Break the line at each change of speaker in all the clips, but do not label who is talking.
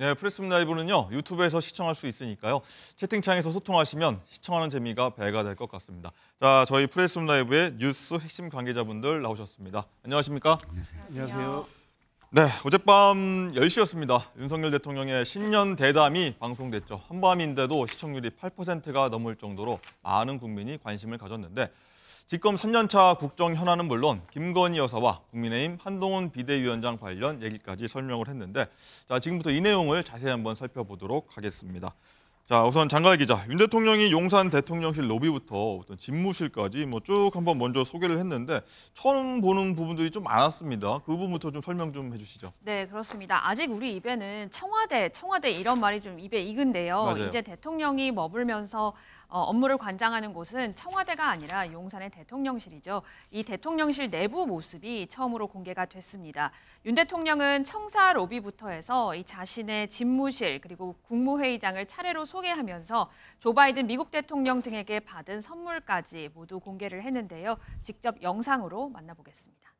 네, 프레스룸 라이브는요 유튜브에서 시청할 수 있으니까요 채팅창에서 소통하시면 시청하는 재미가 배가 될 것 같습니다. 자, 저희 프레스룸 라이브의 뉴스 핵심 관계자분들 나오셨습니다. 안녕하십니까? 안녕하세요. 안녕하세요. 네, 어젯밤 10시였습니다. 윤석열 대통령의 신년 대담이 방송됐죠. 한밤인데도 시청률이 8%가 넘을 정도로 많은 국민이 관심을 가졌는데 직검 3년차 국정 현안은 물론 김건희 여사와 국민의힘 한동훈 비대위원장 관련 얘기까지 설명을 했는데 자 지금부터 이 내용을 자세히 한번 살펴보도록 하겠습니다. 자 우선 장가희 기자, 윤 대통령이 용산 대통령실 로비부터 어떤 집무실까지 뭐 쭉 한번 먼저 소개를 했는데 처음 보는 부분들이 좀 많았습니다. 그 부분부터 좀 설명 좀 해주시죠.
네 그렇습니다. 아직 우리 입에는 청와대, 청와대 이런 말이 좀 입에 익은데요. 맞아요. 이제 대통령이 머물면서 어, 업무를 관장하는 곳은 청와대가 아니라 용산의 대통령실이죠. 이 대통령실 내부 모습이 처음으로 공개가 됐습니다. 윤 대통령은 청사 로비부터 해서 이 자신의 집무실 그리고 국무회의장을 차례로 소개하면서 조 바이든 미국 대통령 등에게 받은 선물까지 모두 공개를 했는데요. 직접 영상으로 만나보겠습니다.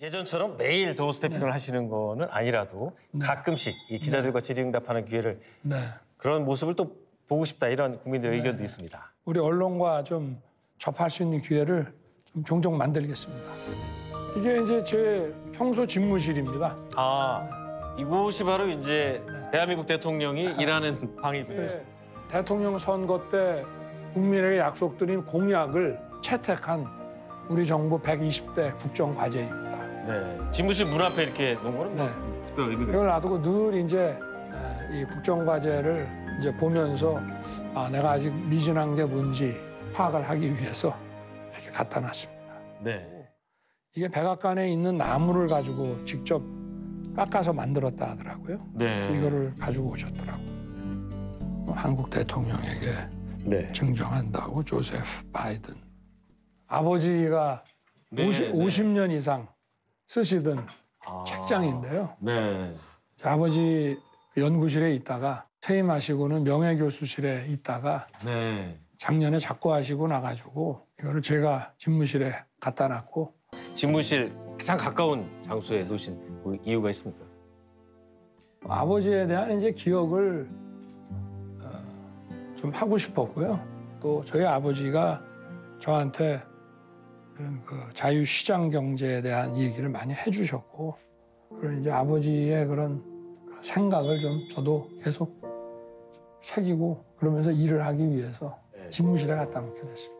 예전처럼 매일 도어 스태핑을 네. 하시는 거는
아니라도 네. 가끔씩 이 기자들과 질의응답하는 기회를 네. 그런 모습을 또 보고 싶다 이런 국민들의 네. 의견도 있습니다.
우리 언론과 좀 접할 수 있는 기회를 좀 종종 만들겠습니다. 이게 이제 제 평소 집무실입니다.
아
이곳이 바로 이제 대한민국 대통령이 아, 일하는 네. 방이니다 네.
대통령 선거 때 국민에게 약속드린 공약을 채택한 우리 정부 120대 국정 과제입니다.
네. 집무실 문 앞에 이렇게 놓은 거는 뭐 네. 특별
의미가 있어요. 이걸 놔두고 늘 이제 이 국정 과제를 이제 보면서 아, 내가 아직 미진한 게 뭔지 파악을 하기 위해서 이렇게 갖다 놨습니다. 네. 이게 백악관에 있는 나무를 가지고 직접 깎아서 만들었다 하더라고요. 네. 그래서 이거를 가지고 오셨더라고요. 뭐 한국 대통령에게 네. 증정한다고 조세프 바이든. 아버지가 네, 50, 네. 50년 이상 쓰시던 아, 책장인데요. 네. 아버지 연구실에 있다가 퇴임하시고는 명예교수실에 있다가 네. 작년에 작고하시고 나가지고 이거를 제가 집무실에 갖다 놨고
집무실 가장 가까운 장소에 놓으신 뭐 이유가 있습니까?
아버지에 대한 이제 기억을 어, 좀 하고 싶었고요. 또 저희 아버지가 저한테 그런 그 자유 시장 경제에 대한 얘기를 많이 해주셨고 그런 이제 아버지의 그런 생각을 좀 저도 계속 새기고 그러면서 일을 하기 위해서 네. 집무실에 갖다 놓게 됐습니다.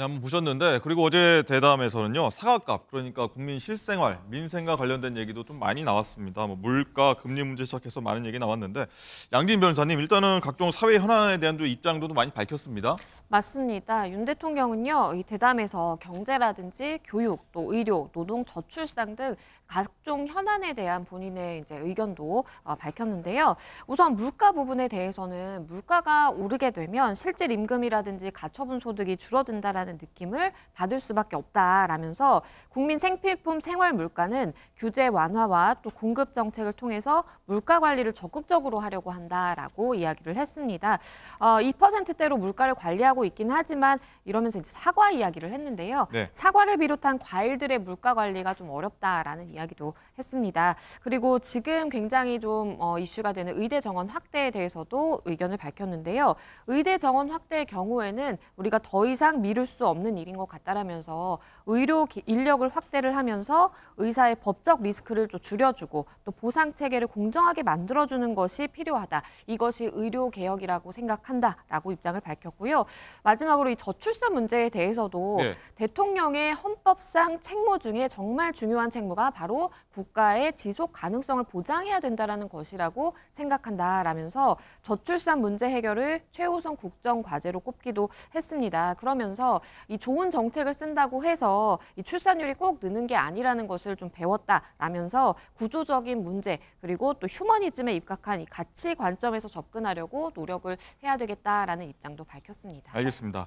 네, 한번 보셨는데 그리고 어제 대담에서는요 사과값 그러니까 국민 실생활 민생과 관련된 얘기도 좀 많이 나왔습니다. 뭐 물가 금리 문제 시작해서 많은 얘기 나왔는데 양진 변사님 호 일단은 각종 사회 현안에 대한 입장도 많이 밝혔습니다.
맞습니다. 윤 대통령은요 이 대담에서 경제라든지 교육 또 의료 노동 저출산 등 각종 현안에 대한 본인의 이제 의견도 어, 밝혔는데요. 우선 물가 부분에 대해서는 물가가 오르게 되면 실질 임금이라든지 가처분 소득이 줄어든다라는 있다는 느낌을 받을 수밖에 없다라면서 국민 생필품 생활 물가는 규제 완화와 또 공급 정책을 통해서 물가 관리를 적극적으로 하려고 한다라고 이야기를 했습니다. 어, 2%대로 물가를 관리하고 있긴 하지만 이러면서 이제 사과 이야기를 했는데요. 네. 사과를 비롯한 과일들의 물가 관리가 좀 어렵다라는 이야기도 했습니다. 그리고 지금 굉장히 좀 어, 이슈가 되는 의대 정원 확대에 대해서도 의견을 밝혔는데요. 의대 정원 확대의 경우에는 우리가 더 이상 미룰 수 없는 일인 것 같다라면서 의료 인력을 확대를 하면서 의사의 법적 리스크를 또 줄여주고 또 보상 체계를 공정하게 만들어주는 것이 필요하다. 이것이 의료 개혁이라고 생각한다라고 입장을 밝혔고요. 마지막으로 이 저출산 문제에 대해서도 네. 대통령의 헌법상 책무 중에 정말 중요한 책무가 바로 국가의 지속 가능성을 보장해야 된다라는 것이라고 생각한다라면서 저출산 문제 해결을 최우선 국정 과제로 꼽기도 했습니다. 그러면서 이 좋은 정책을 쓴다고 해서 이 출산율이 꼭 느는 게 아니라는 것을 좀 배웠다라면서 구조적인 문제 그리고 또 휴머니즘에 입각한 이 가치 관점에서 접근하려고 노력을 해야 되겠다라는 입장도 밝혔습니다.
알겠습니다.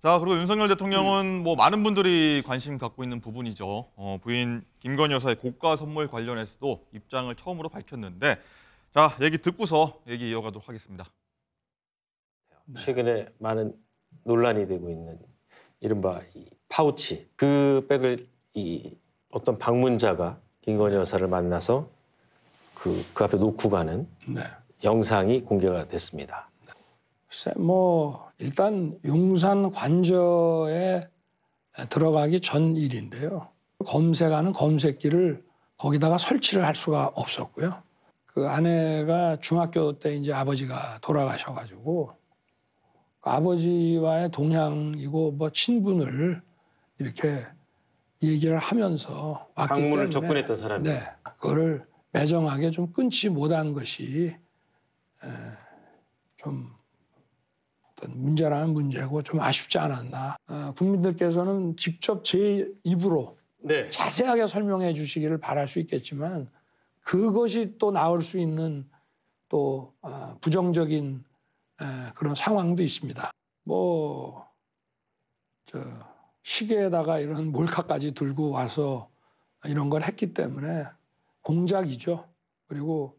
자 그리고 윤석열 대통령은 뭐 많은 분들이 관심 갖고 있는 부분이죠. 어, 부인 김건희 여사의 고가 선물 관련해서도 입장을 처음으로 밝혔는데 자 얘기 듣고서 얘기 이어가도록 하겠습니다. 최근에 많은 논란이 되고 있는
이른바 이 파우치 그 백을 이 어떤 방문자가
김건희 여사를 만나서 그, 그 앞에 놓고 가는 네. 영상이 공개가 됐습니다.
글쎄 뭐 일단 용산 관저에 들어가기 전 일인데요. 검색하는 검색기를 거기다가 설치를 할 수가 없었고요. 그 아내가 중학교 때 이제 아버지가 돌아가셔가지고 아버지와의 동향이고 뭐 친분을 이렇게 얘기를 하면서 왔기 때문에 강문을 접근했던 사람이 네, 그거를 매정하게 좀 끊지 못한 것이 에, 좀 어떤 문제라는 문제고 좀 아쉽지 않았나. 어, 국민들께서는 직접 제 입으로 네. 자세하게 설명해 주시기를 바랄 수 있겠지만 그것이 또 나올 수 있는 또 어, 부정적인 예, 그런 상황도 있습니다. 뭐, 저, 시계에다가 이런 몰카까지 들고 와서 이런 걸 했기 때문에 공작이죠. 그리고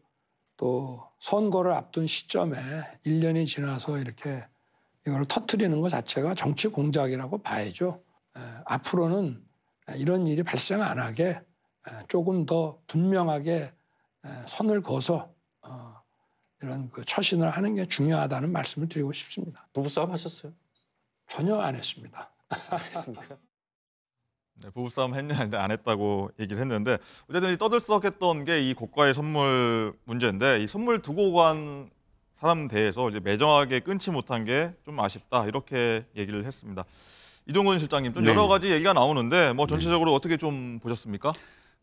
또 선거를 앞둔 시점에 1년이 지나서 이렇게 이걸 터트리는 것 자체가 정치 공작이라고 봐야죠. 에, 예, 앞으로는 이런 일이 발생 안 하게 에, 예, 조금 더 분명하게 에, 선을 거서 이런 그 처신을 하는 게 중요하다는 말씀을 드리고 싶습니다. 부부싸움 하셨어요? 전혀 안 했습니다. 안 아, 했습니까?
네, 부부싸움 했냐 했는데 안 했다고 얘기를 했는데 어쨌든 떠들썩했던 게 이 고가의 선물 문제인데 이 선물 두고 간 사람 대해서 이제 매정하게 끊지 못한 게 좀 아쉽다 이렇게 얘기를 했습니다. 이동근 실장님 좀 네. 여러 가지 얘기가 나오는데 뭐 네. 전체적으로 네. 어떻게 좀 보셨습니까?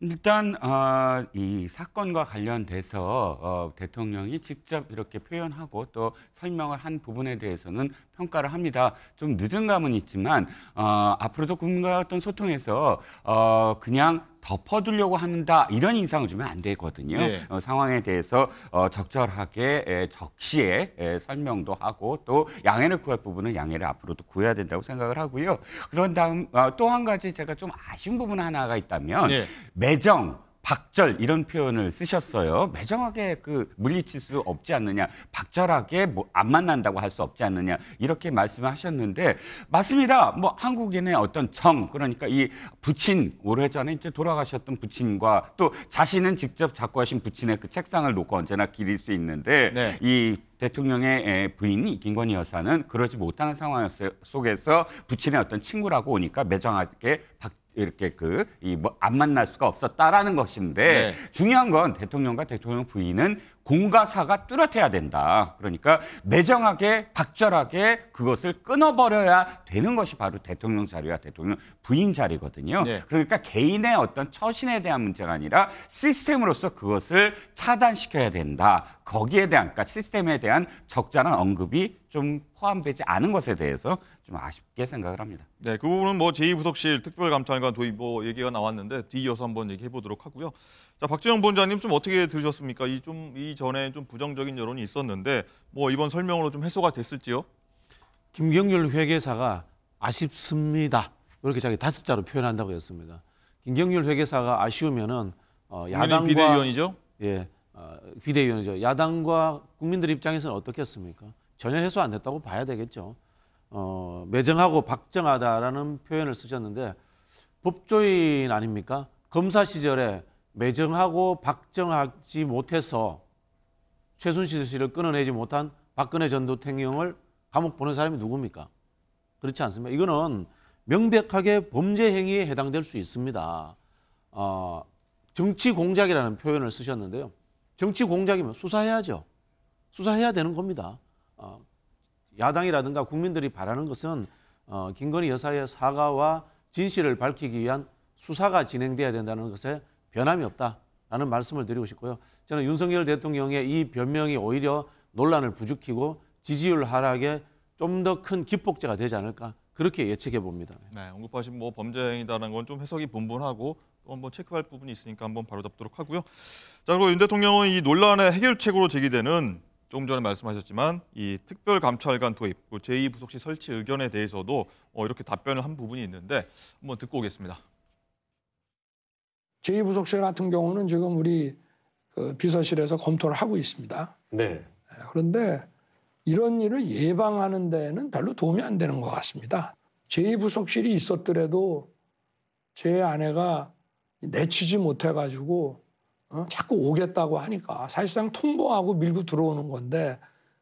일단
어, 이 사건과 관련돼서 어, 대통령이 직접 이렇게 표현하고 또 설명을 한 부분에 대해서는 평가를 합니다. 좀 늦은 감은 있지만 어, 앞으로도 국민과 어떤 소통에서 어, 그냥 덮어두려고 한다 이런 인상을 주면 안 되거든요. 네. 어, 상황에 대해서 어, 적절하게 에, 적시에 에, 설명도 하고 또 양해를 구할 부분은 양해를 앞으로도 구해야 된다고 생각을 하고요. 그런 다음 어, 또한 가지 제가 좀 아쉬운 부분 하나가 있다면 네. 매정 박절 이런 표현을 쓰셨어요. 매정하게 그 물리칠 수 없지 않느냐, 박절하게 뭐 안 만난다고 할 수 없지 않느냐 이렇게 말씀하셨는데 맞습니다. 뭐 한국인의 어떤 정 그러니까 이 부친 오래전에 이제 돌아가셨던 부친과 또 자신은 직접 작고하신 부친의 그 책상을 놓고 언제나 기릴 수 있는데 네. 이 대통령의 부인 김건희 여사는 그러지 못하는 상황 속에서 부친의 어떤 친구라고 오니까 매정하게 박 이렇게 그이뭐안 만날 수가 없었다라는 것인데 네. 중요한 건 대통령과 대통령 부인은 공과사가 뚜렷해야 된다. 그러니까 매정하게 박절하게 그것을 끊어버려야 되는 것이 바로 대통령 자리와 대통령 부인 자리거든요. 네. 그러니까 개인의 어떤 처신에 대한 문제가 아니라 시스템으로서 그것을 차단시켜야 된다. 거기에 대한 그러니까 시스템에 대한 적절한 언급이 좀 포함되지 않은 것에 대해서 좀 아쉽게 생각을 합니다.
네, 그 부분은 뭐 제2부속실 특별감찰관 도입 뭐 얘기가 나왔는데 뒤이어서 한번 얘기해 보도록 하고요. 자, 박지영 본장님좀 어떻게 들으셨습니까? 이 좀 이전에 좀 부정적인 여론이 있었는데 뭐 이번 설명으로 좀 해소가 됐을지요?
김경률 회계사가 아쉽습니다. 이렇게 자기 다섯 자로 표현한다고 했습니다. 김경률 회계사가 아쉬우면은 어, 야당과 비대위원이죠? 예, 어, 비대위원이죠. 야당과 국민들 입장에서는 어떻겠습니까? 전혀 해소 안 됐다고 봐야 되겠죠. 어, 매정하고 박정하다라는 표현을 쓰셨는데 법조인 아닙니까? 검사 시절에 매정하고 박정하지 못해서 최순실 씨를 끊어내지 못한 박근혜 전 대통령을 감옥 보낸 사람이 누굽니까? 그렇지 않습니다. 이거는 명백하게 범죄 행위에 해당될 수 있습니다. 어, 정치 공작이라는 표현을 쓰셨는데요. 정치 공작이면 수사해야죠. 수사해야 되는 겁니다. 어, 야당이라든가 국민들이 바라는 것은 어, 김건희 여사의 사과와 진실을 밝히기 위한 수사가 진행돼야 된다는 것에 변함이 없다라는 말씀을 드리고 싶고요. 저는 윤석열 대통령의 이 변명이 오히려 논란을 부추기고 지지율 하락에 좀 더 큰 기폭제가 되지 않을까 그렇게 예측해 봅니다.
네, 언급하신 뭐 범죄 행위다라는 건 좀 해석이 분분하고 한번 체크할 부분이 있으니까 한번 바로 잡도록 하고요. 자, 그리고 윤 대통령은 이 논란의 해결책으로 제기되는 좀 전에 말씀하셨지만 이 특별감찰관 도입, 그 제2부속실 설치 의견에 대해서도 어, 이렇게 답변을 한 부분이 있는데 한번 듣고 오겠습니다.
제2부속실 같은 경우는 지금 우리 그 비서실에서 검토를 하고 있습니다. 네. 예, 그런데 이런 일을 예방하는 데는 별로 도움이 안 되는 것 같습니다. 제2부속실이 있었더라도 제 아내가 내치지 못해가지고 어? 자꾸 오겠다고 하니까 사실상 통보하고 밀고 들어오는 건데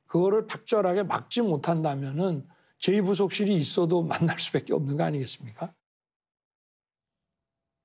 그거를 박절하게 막지 못한다면은 제2부속실이 있어도 만날 수밖에 없는 거 아니겠습니까?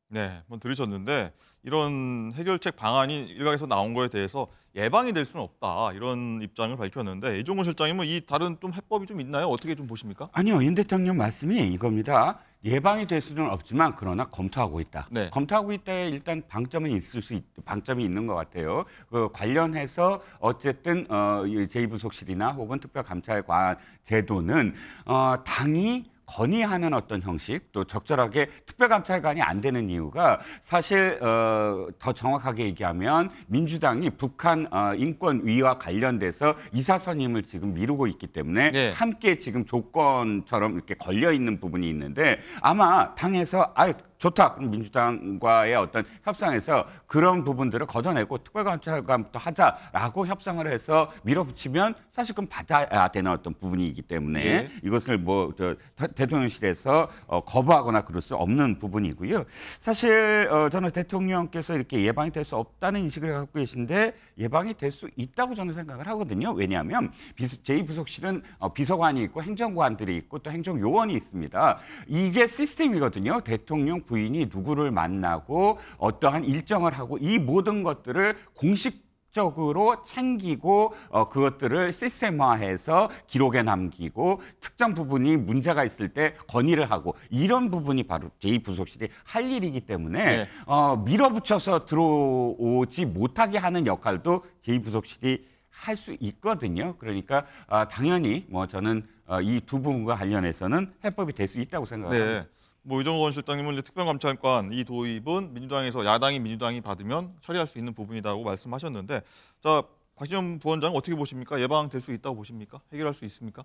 네, 한번 들으셨는데 이런 해결책 방안이 일각에서 나온 거에 대해서 예방이 될 수는 없다 이런 입장을 밝혔는데 이종훈 실장님은 이 다른 좀 해법이 좀 있나요? 어떻게 좀 보십니까?
아니요, 윤 대통령 말씀이 이겁니다. 예방이 될 수는 없지만 그러나 검토하고 있다. 네. 검토하고 있다에 일단 방점은 있을 수 있, 방점이 있는 것 같아요. 그 관련해서 어쨌든 어, 제2부속실이나 혹은 특별감찰관 제도는 어, 당이 건의하는 어떤 형식 또 적절하게 특별감찰관이 안 되는 이유가 사실 어, 더 정확하게 얘기하면 민주당이 북한 어, 인권위와 관련돼서 이사선임을 지금 미루고 있기 때문에 네. 함께 지금 조건처럼 이렇게 걸려 있는 부분이 있는데 아마 당에서 아 좋다. 그럼 민주당과의 어떤 협상에서 그런 부분들을 걷어내고 특별감찰관부터 하자라고 협상을 해서 밀어붙이면 사실 그럼 받아야 되는 어떤 부분이기 때문에 네. 이것을 뭐 저, 대통령실에서 어, 거부하거나 그럴 수 없는 부분이고요. 사실 어, 저는 대통령께서 이렇게 예방이 될 수 없다는 인식을 갖고 계신데 예방이 될 수 있다고 저는 생각을 하거든요. 왜냐하면 제2부속실은 어, 비서관이 있고 행정관들이 있고 또 행정요원이 있습니다. 이게 시스템이거든요. 대통령 부인이 누구를 만나고 어떠한 일정을 하고 이 모든 것들을 공식 적으로 챙기고 어, 그것들을 시스템화해서 기록에 남기고 특정 부분이 문제가 있을 때 건의를 하고 이런 부분이 바로 제2부속실이 할 일이기 때문에 네. 어, 밀어붙여서 들어오지 못하게 하는 역할도 제2부속실이 할 수 있거든요. 그러니까 어, 당연히 뭐 저는 어, 이두 부분과 관련해서는 해법이 될 수 있다고
생각합니다. 네. 뭐이정호원 실장님은 이제 특별감찰관 이 도입은 민주당에서 야당이 민주당이 받으면 처리할 수 있는 부분이라고 말씀하셨는데 자 박지원 부원장 어떻게 보십니까? 예방될 수 있다고 보십니까? 해결할 수 있습니까?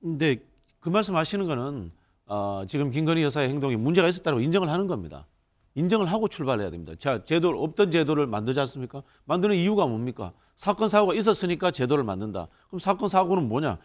근데 네, 그 말씀하시는 거는 어, 지금 김건희 여사의 행동이 문제가 있었다고 인정을 하는 겁니다. 인정을 하고 출발해야 됩니다. 자, 제도 없던 제도를 만들지 않습니까? 만드는 이유가 뭡니까? 사건 사고가 있었으니까 제도를 만든다. 그럼 사건 사고는 뭐냐?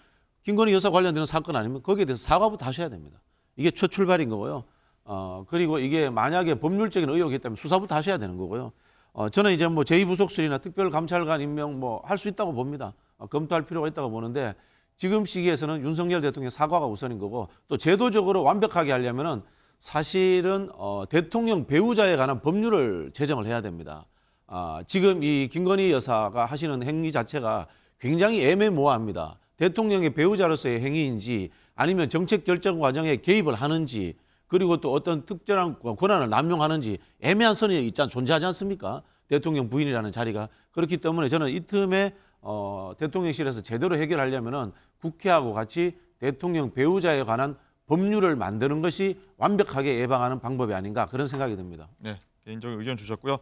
김건희 여사 관련되는 사건 아니면 거기에 대해서 사과부터 하셔야 됩니다. 이게 첫 출발인 거고요. 어, 그리고 이게 만약에 법률적인 의혹이 있다면 수사부터 하셔야 되는 거고요. 어, 저는 이제 뭐 제2부속실이나 특별감찰관 임명 뭐 할 수 있다고 봅니다. 어, 검토할 필요가 있다고 보는데 지금 시기에서는 윤석열 대통령의 사과가 우선인 거고 또 제도적으로 완벽하게 하려면은 사실은 어, 대통령 배우자에 관한 법률을 제정을 해야 됩니다. 아, 지금 이 김건희 여사가 하시는 행위 자체가 굉장히 애매모호합니다. 대통령의 배우자로서의 행위인지 아니면 정책 결정 과정에 개입을 하는지 그리고 또 어떤 특별한 권한을 남용하는지 애매한 선이 있지 존재하지 않습니까? 대통령 부인이라는 자리가 그렇기 때문에 저는 이 틈에 어, 대통령실에서 제대로 해결하려면은 국회하고 같이 대통령 배우자에 관한 법률을 만드는
것이 완벽하게 예방하는 방법이 아닌가 그런 생각이 듭니다. 네, 개인적인 의견 주셨고요.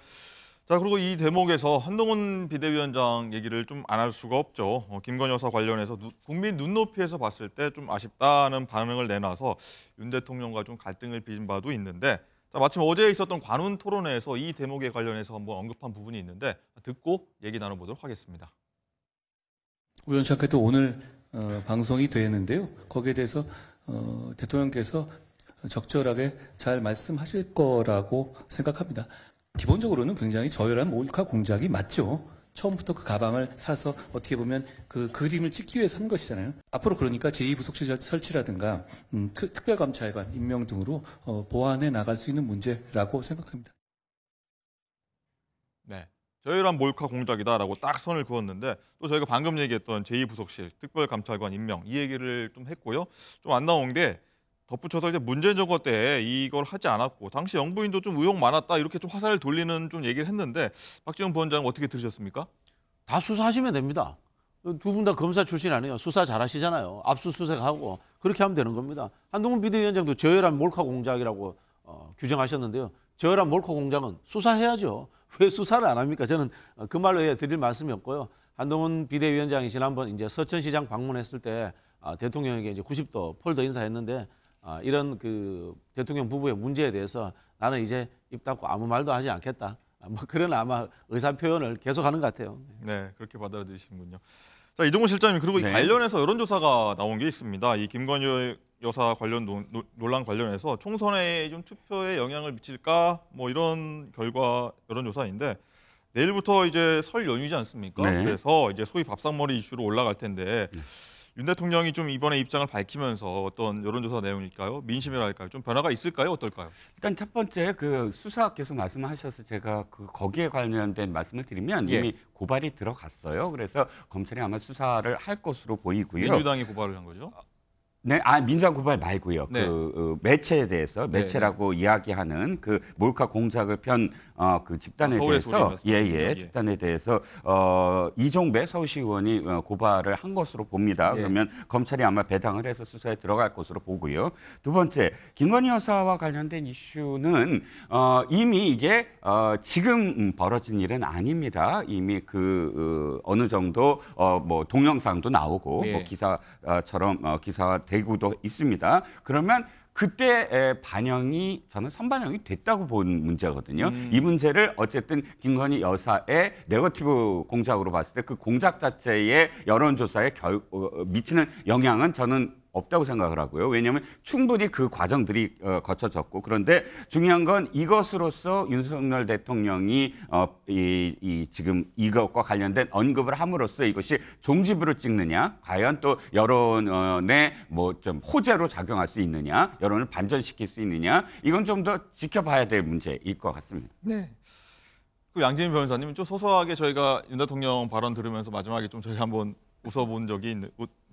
자 그리고 이 대목에서 한동훈 비대위원장 얘기를 좀 안 할 수가 없죠. 어, 김건희 여사 관련해서 누, 국민 눈높이에서 봤을 때 좀 아쉽다는 반응을 내놔서 윤 대통령과 좀 갈등을 빚은 바도 있는데 자 마침 어제 있었던 관훈 토론회에서 이 대목에 관련해서 한번 언급한 부분이 있는데 듣고 얘기 나눠보도록 하겠습니다.
우연찮게도 오늘 어, 방송이 되는데요. 었 거기에 대해서 어, 대통령께서 적절하게 잘 말씀하실 거라고 생각합니다. 기본적으로는 굉장히 저열한 몰카 공작이 맞죠. 처음부터 그 가방을 사서 어떻게 보면 그 그림을 찍기 위해서 한 것이잖아요. 앞으로 그러니까 제2부속실 설치라든가 음, 그, 특별감찰관 임명 등으로 어, 보완해 나갈 수 있는 문제라고 생각합니다.
네. 저열한 몰카 공작이다라고 딱 선을 그었는데 또 저희가 방금 얘기했던 제2부속실 특별감찰관 임명 이 얘기를 좀 했고요. 좀 안 나온 게 덧붙여서 이제 문재인 정부 때 이걸 하지 않았고 당시 영부인도 좀 의혹 많았다 이렇게 좀 화살을 돌리는 좀 얘기를 했는데 박지원 부원장 어떻게 들으셨습니까? 다 수사하시면 됩니다. 두 분 다 검사
출신 아니에요. 수사 잘하시잖아요. 압수수색하고 그렇게 하면 되는 겁니다. 한동훈 비대위원장도 저열한 몰카 공작이라고 어, 규정하셨는데요. 저열한 몰카 공작은 수사해야죠. 왜 수사를 안 합니까? 저는 어, 그 말로 드릴 말씀이 없고요. 한동훈 비대위원장이 지난번 이제 서천시장 방문했을 때 아, 대통령에게 이제 90도 폴더 인사했는데 아, 이런 그 대통령 부부의 문제에 대해서 나는 이제 입 닫고 아무 말도 하지 않겠다. 아, 뭐 그런 아마 의사 표현을 계속하는 것 같아요.
네, 그렇게 받아들이시군요.
자 이종훈 실장님 그리고 네.
관련해서 여론조사가 나온 게 있습니다. 이 김건희 여사 관련 노, 논란 관련해서 총선에 좀 투표에 영향을 미칠까 뭐 이런 결과 여론조사인데 내일부터 이제 설 연휴지 않습니까? 네. 그래서 이제 소위 밥상머리 이슈로 올라갈 텐데. 네. 윤 대통령이 좀 이번에 입장을 밝히면서 어떤 여론조사 내용일까요? 민심이랄까요? 좀 변화가 있을까요? 어떨까요? 일단 첫 번째 그 수사 계속 말씀하셔서 제가 그 거기에
관련된 말씀을 드리면 예. 이미 고발이 들어갔어요. 그래서 검찰이 아마 수사를 할 것으로 보이고요. 민주당이
고발을 한 거죠?
네, 아민주당 고발 말고요. 네. 그 어, 매체에 대해서 네, 매체라고 네네. 이야기하는 그 몰카 공작을 편어 그 집단에 아, 대해서 예예 예, 예, 집단에 대해서 어 이종배 서울시 의원이 어, 고발을 한 것으로 봅니다. 예. 그러면 검찰이 아마 배당을 해서 수사에 들어갈 것으로 보고요. 두 번째 김건희 여사와 관련된 이슈는 어 이미 이게 어 지금 벌어진 일은 아닙니다. 이미 그 어, 어느 정도 어 뭐 동영상도 나오고 예. 뭐 네. 기사처럼 어, 기사와 되고도 있습니다. 그러면 그때 반영이 저는 선반영이 됐다고 본 문제거든요. 음. 이 문제를 어쨌든 김건희 여사의 네거티브 공작으로 봤을 때 그 공작 자체의 여론조사에 결, 어, 어 미치는 영향은 저는 없다고 생각을 하고요. 왜냐하면 충분히 그 과정들이 어, 거쳐졌고 그런데 중요한 건 이것으로서 윤석열 대통령이 어, 이, 이 지금 이것과 관련된 언급을 함으로써 이것이 종지부를 찍느냐, 과연 또 여론의 뭐좀 호재로 작용할 수 있느냐, 여론을 반전시킬 수 있느냐 이건 좀 더 지켜봐야 될 문제일 것 같습니다.
네.
그 양재민 변호사님은 좀 소소하게 저희가 윤 대통령 발언 들으면서 마지막에 좀 저희 한번 웃어본 적이 있는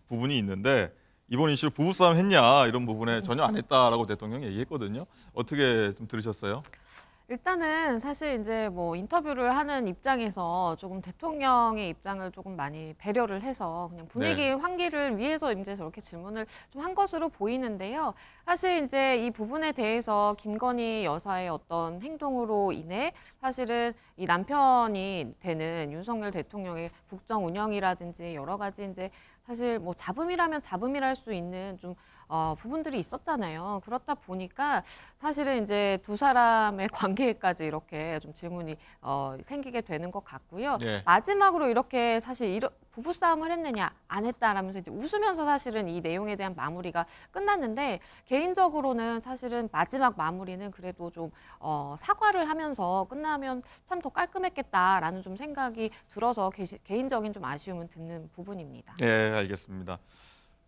부분이 있는데. 이번 이슈로 부부싸움 했냐 이런 부분에 전혀 안 했다라고 대통령이 얘기했거든요. 어떻게 좀 들으셨어요?
일단은 사실 이제 뭐 인터뷰를 하는 입장에서 조금 대통령의 입장을 조금 많이 배려를 해서 그냥 분위기 네. 환기를 위해서 이제 저렇게 질문을 좀 한 것으로 보이는데요. 사실 이제 이 부분에 대해서 김건희 여사의 어떤 행동으로 인해 사실은 이 남편이 되는 윤석열 대통령의 국정 운영이라든지 여러 가지 이제 사실 뭐 잡음이라면 잡음이라 할 수 있는 좀 어, 부분들이 있었잖아요. 그렇다 보니까 사실은 이제 두 사람의 관계까지 이렇게 좀 질문이 어, 생기게 되는 것 같고요. 네. 마지막으로 이렇게 사실 이러, 부부싸움을 했느냐 안 했다라면서 이제 웃으면서 사실은 이 내용에 대한 마무리가 끝났는데 개인적으로는 사실은 마지막 마무리는 그래도 좀 어, 사과를 하면서 끝나면 참 더 깔끔했겠다라는 좀 생각이 들어서 개, 개인적인 좀 아쉬움은 듣는 부분입니다.
네, 알겠습니다. 자,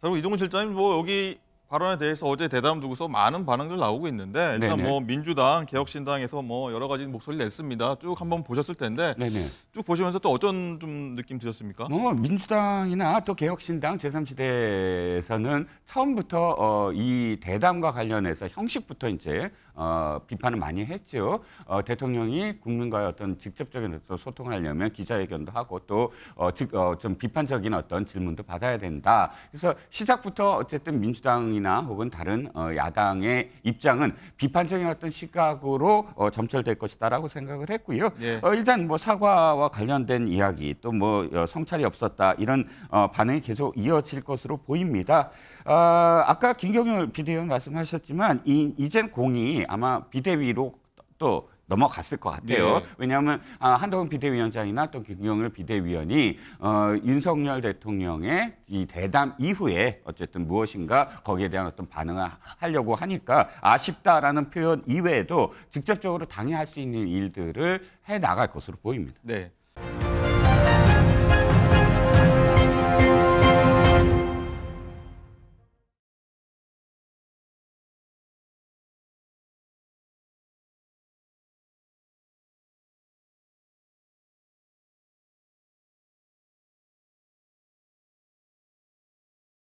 그리고 이동훈 실장님 뭐 여기 발언에 대해서 어제 대담 두고서 많은 반응들 나오고 있는데 일단 네네. 뭐 민주당, 개혁신당에서 뭐 여러 가지 목소리를 냈습니다. 쭉 한번 보셨을 텐데 네네. 쭉 보시면서 또 어떤 좀 느낌 드셨습니까? 뭐,
뭐 민주당이나 또 개혁신당 제3시대에서는 처음부터 어, 이 대담과 관련해서 형식부터 이제 어, 비판을 많이 했죠. 어, 대통령이 국민과의 어떤 직접적인 어떤 소통하려면 기자회견도 하고 또 어, 즉, 어, 좀 비판적인 어떤 질문도 받아야 된다. 그래서 시작부터 어쨌든 민주당 민당이나 혹은 다른 어, 야당의 입장은 비판적인 어떤 시각으로 어, 점철될 것이다라고 생각을 했고요. 네. 일단 뭐 사과와 관련된 이야기 또 뭐 성찰이 없었다 이런 반응이 계속 이어질 것으로 보입니다. 아까 김경률 비대위원 말씀하셨지만 이젠 공이 아마 비대위로 또 넘어갔을 것 같아요. 네. 왜냐하면 아, 한동훈 비대위원장이나 또 김경일 비대위원이 어, 윤석열 대통령의 이 대담 이후에 어쨌든 무엇인가 거기에 대한 어떤 반응을 하려고 하니까 아쉽다라는 표현 이외에도 직접적으로 당해할 수 있는 일들을 해 나갈 것으로 보입니다. 네.